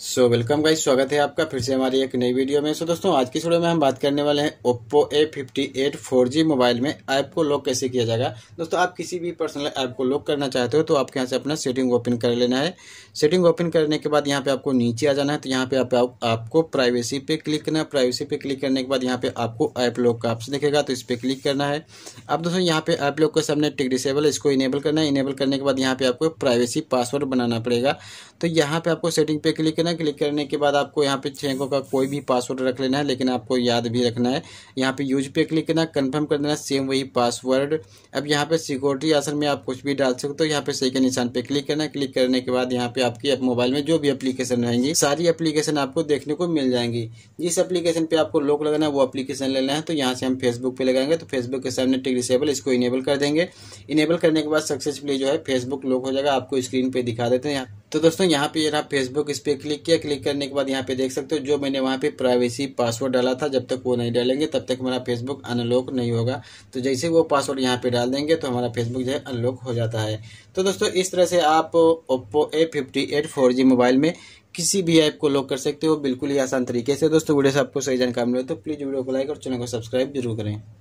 so welcome guys स्वागत है आपका फिर से हमारी एक नई वीडियो में सो so, दोस्तों आज की वीडियो में हम बात करने वाले हैं Oppo A fifty eight four G mobile में ऐप को लॉक कैसे किया जाएगा दोस्तों आप किसी भी पर्सनल ऐप को लॉक करना चाहते हो तो आपके यहाँ से अपना सेटिंग ओपन कर लेना है सेटिंग ओपन करने के बाद यहाँ पे आपको नीचे आ जाना है तो यहाँ पे आप, आप, आपको प्राइवेसी पे क्लिक करना है प्राइवेसी पे क्लिक करने के बाद यहाँ पे आपको ऐप लॉक का ऑप्शन दिखेगा तो इस पर क्लिक करना है अब दोस्तों यहाँ पे ऐप लॉक के सामने टिक डिसेबल इसको इनेबल करना है इनेबल करने के बाद यहाँ पे आपको प्राइवेसी पासवर्ड बनाना पड़ेगा तो यहाँ पे आपको सेटिंग पे क्लिक करना लेना क्लिक करने के बाद आपको यहाँ पे छः का कोई भी पासवर्ड रख लेना है लेकिन आपको याद भी रखना है यहाँ पे यूज पे क्लिक करना कंफर्म कर देना सेम वही पासवर्ड अब यहाँ पे सिक्योरिटी आसन में आप कुछ भी डाल सकते हो तो यहाँ पे सही के निशान पे क्लिक करना क्लिक करने के बाद यहाँ पे आपकी मोबाइल में जो भी एप्लीकेशन रहेंगी सारी अप्लीकेशन आपको देखने को मिल जाएंगी जिस अप्लीकेशन पे आपको लोक लगाना है वो अप्लीकेशन लेना है तो यहाँ से हम फेसबुक पे लगाएंगे तो फेसबुक के सामने टिक डिसेबल इसको इनेबल कर देंगे इनेबल करने के बाद सक्सेसफुली जो है फेसबुक लोक हो जाएगा आपको स्क्रीन पे दिखा देते हैं यहाँ तो दोस्तों यहाँ पे जरा फेसबुक इस पर क्लिक किया क्लिक करने के बाद यहाँ पे देख सकते हो जो मैंने वहाँ पे प्राइवेसी पासवर्ड डाला था जब तक वो नहीं डालेंगे तब तक हमारा फेसबुक अनलॉक नहीं होगा तो जैसे वो पासवर्ड यहाँ पे डाल देंगे तो हमारा फेसबुक जो है अनलॉक हो जाता है तो दोस्तों इस तरह से आप ओप्पो ए फिफ्टी मोबाइल में किसी भी ऐप को लॉक कर सकते हो बिल्कुल ही आसान तरीके से दोस्तों वीडियो से आपको सही जानकारी मिले तो प्लीज़ वीडियो को लाइक और चैनल को सब्सक्राइब जरूर करें